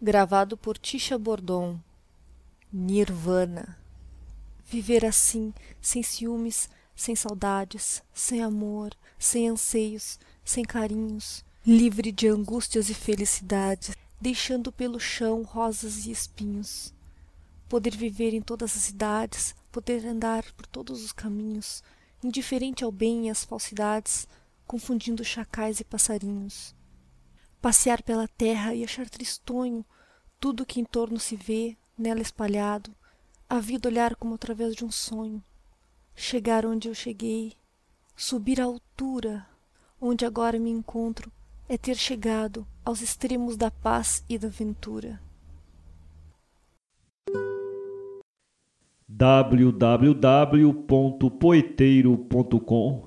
Gravado por Tisha Bordon. Nirvana. Viver assim, sem ciúmes, sem saudades, sem amor, sem anseios, sem carinhos, livre de angústias e felicidades, deixando pelo chão rosas e espinhos. Poder viver em todas as idades, poder andar por todos os caminhos, indiferente ao bem e às falsidades, confundindo chacais e passarinhos passear pela terra e achar tristonho tudo o que em torno se vê, nela espalhado, a vida olhar como através de um sonho, chegar onde eu cheguei, subir a altura onde agora me encontro, é ter chegado aos extremos da paz e da ventura. www.poeteiro.com